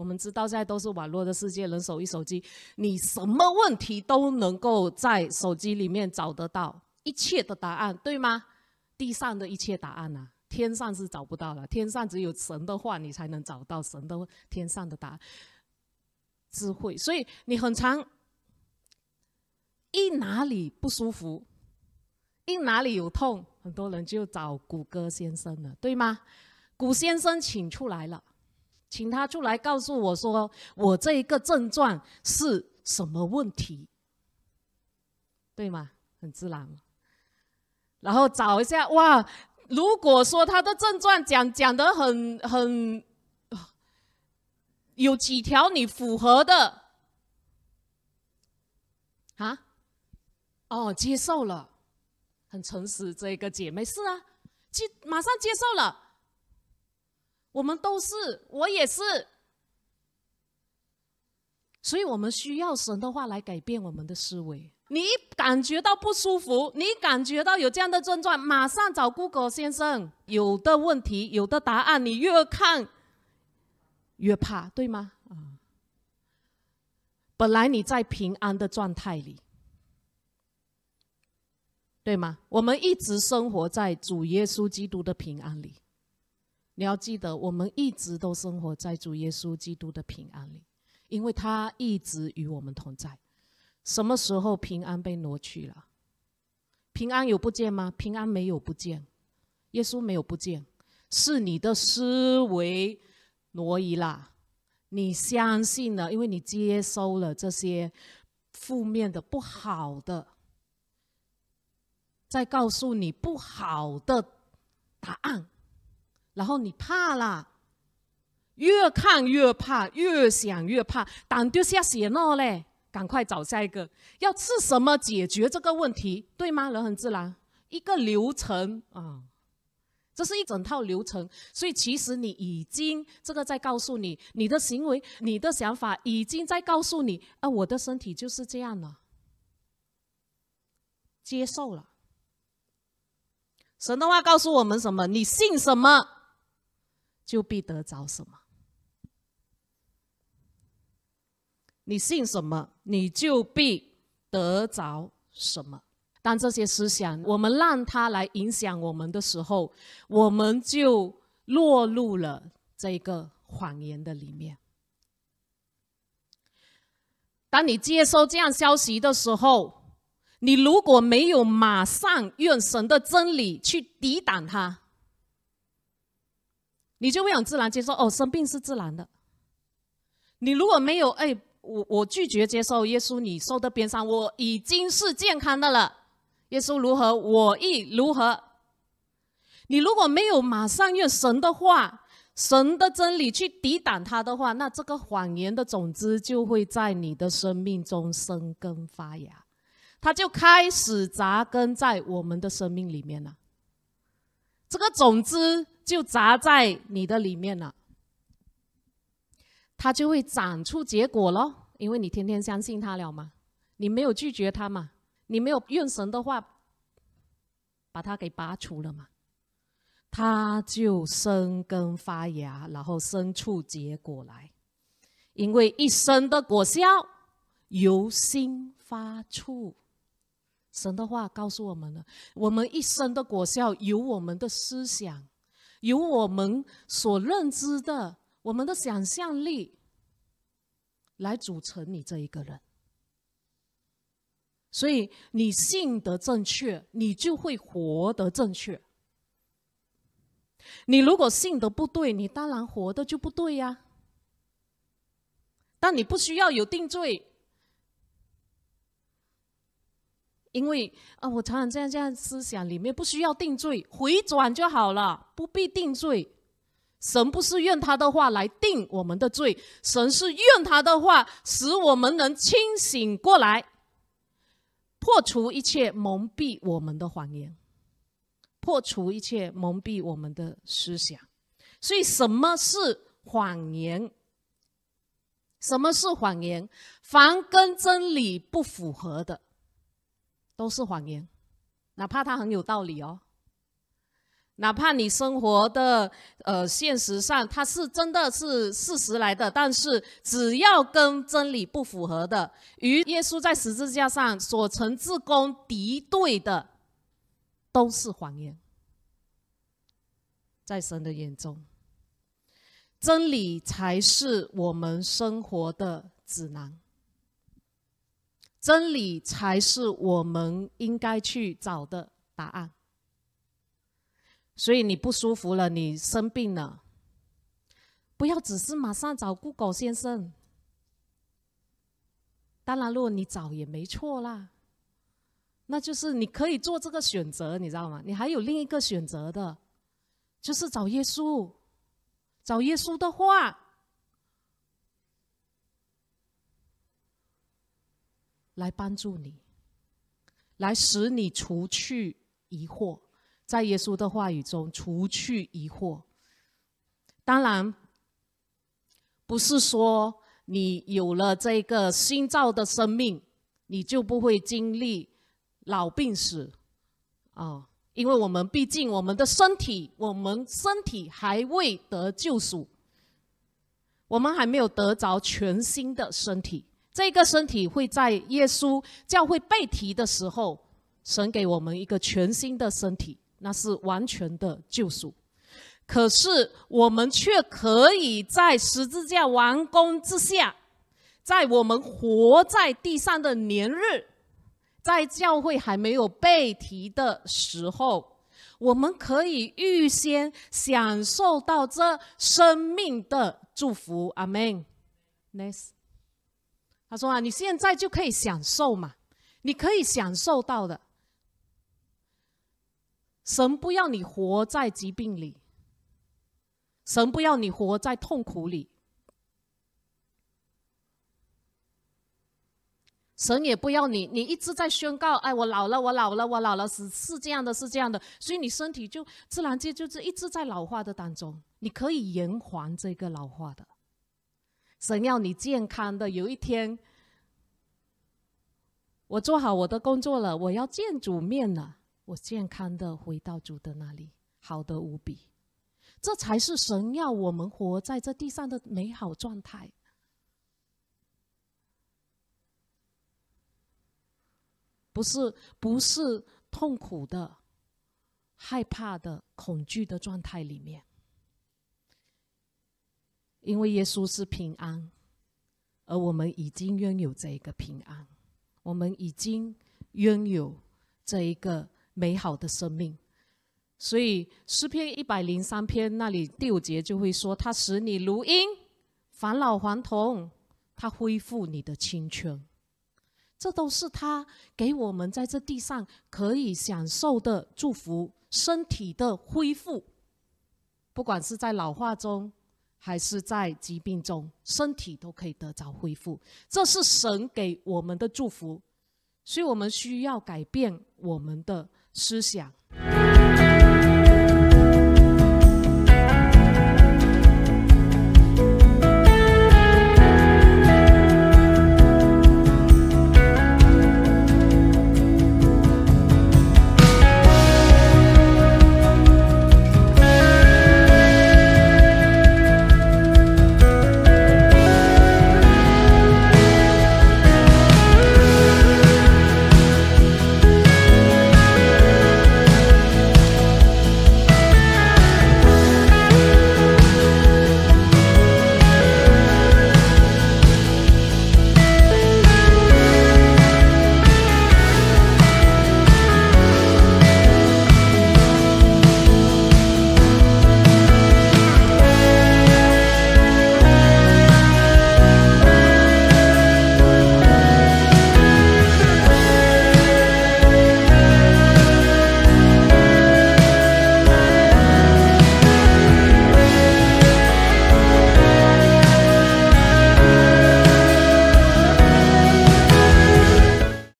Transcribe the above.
我们知道现在都是网络的世界，人手一手机，你什么问题都能够在手机里面找得到一切的答案，对吗？地上的一切答案呐，天上是找不到了，天上只有神的话你才能找到神的天上的答智慧。所以你很长，一哪里不舒服，一哪里有痛，很多人就找谷歌先生了，对吗？谷先生请出来了。请他出来告诉我说，我这一个症状是什么问题，对吗？很自然。然后找一下，哇，如果说他的症状讲讲的很很，有几条你符合的，啊？哦，接受了，很诚实，这个姐妹是啊，接马上接受了。我们都是，我也是，所以我们需要神的话来改变我们的思维。你感觉到不舒服，你感觉到有这样的症状，马上找 Google 先生。有的问题，有的答案，你越看越怕，对吗？啊，本来你在平安的状态里，对吗？我们一直生活在主耶稣基督的平安里。你要记得，我们一直都生活在主耶稣基督的平安里，因为他一直与我们同在。什么时候平安被挪去了？平安有不见吗？平安没有不见，耶稣没有不见，是你的思维挪移啦。你相信了，因为你接收了这些负面的、不好的，在告诉你不好的答案。然后你怕了，越看越怕，越想越怕，胆就下血了嘞！赶快找下一个，要吃什么解决这个问题，对吗？人很自然，一个流程啊，这是一整套流程。所以其实你已经这个在告诉你，你的行为、你的想法已经在告诉你：啊，我的身体就是这样了，接受了。神的话告诉我们什么？你信什么？就必得着什么，你信什么，你就必得着什么。当这些思想我们让它来影响我们的时候，我们就落入了这个谎言的里面。当你接收这样消息的时候，你如果没有马上用神的真理去抵挡它，你就会很自然接受哦，生病是自然的。你如果没有哎，我我拒绝接受耶稣，你受的鞭伤，我已经是健康的了。耶稣如何，我亦如何。你如果没有马上用神的话、神的真理去抵挡他的话，那这个谎言的种子就会在你的生命中生根发芽，它就开始扎根在我们的生命里面了。这个种子。就砸在你的里面了，它就会长出结果了。因为你天天相信它了嘛，你没有拒绝它嘛，你没有用神的话把它给拔除了嘛，它就生根发芽，然后生出结果来。因为一生的果效由心发出，神的话告诉我们了：我们一生的果效由我们的思想。由我们所认知的、我们的想象力来组成你这一个人，所以你信得正确，你就会活得正确。你如果信得不对，你当然活的就不对呀。但你不需要有定罪。因为啊，我常常这样这样思想，里面不需要定罪，回转就好了，不必定罪。神不是用他的话来定我们的罪，神是用他的话使我们能清醒过来，破除一切蒙蔽我们的谎言，破除一切蒙蔽我们的思想。所以，什么是谎言？什么是谎言？凡跟真理不符合的。都是谎言，哪怕它很有道理哦。哪怕你生活的呃现实上它是真的是事实来的，但是只要跟真理不符合的，与耶稣在十字架上所呈自公敌对的，都是谎言。在神的眼中，真理才是我们生活的指南。真理才是我们应该去找的答案。所以你不舒服了，你生病了，不要只是马上找 Google 先生。当然，如果你找也没错啦，那就是你可以做这个选择，你知道吗？你还有另一个选择的，就是找耶稣，找耶稣的话。来帮助你，来使你除去疑惑，在耶稣的话语中除去疑惑。当然，不是说你有了这个新造的生命，你就不会经历老病死啊！因为我们毕竟我们的身体，我们身体还未得救赎，我们还没有得着全新的身体。这个身体会在耶稣教会被提的时候，神给我们一个全新的身体，那是完全的救赎。可是我们却可以在十字架完工之下，在我们活在地上的年日，在教会还没有被提的时候，我们可以预先享受到这生命的祝福。阿门。Nice。他说啊，你现在就可以享受嘛，你可以享受到的。神不要你活在疾病里，神不要你活在痛苦里，神也不要你，你一直在宣告，哎，我老了，我老了，我老了，是是这样的，是这样的，所以你身体就自然界就是一直在老化的当中，你可以延缓这个老化的。神要你健康的，有一天，我做好我的工作了，我要见主面了，我健康的回到主的那里，好的无比，这才是神要我们活在这地上的美好状态，不是不是痛苦的、害怕的、恐惧的状态里面。因为耶稣是平安，而我们已经拥有这一个平安，我们已经拥有这一个美好的生命。所以诗篇一百零三篇那里第五节就会说：“他使你如鹰返老还童，他恢复你的青春。”这都是他给我们在这地上可以享受的祝福，身体的恢复，不管是在老化中。还是在疾病中，身体都可以得着恢复，这是神给我们的祝福，所以我们需要改变我们的思想。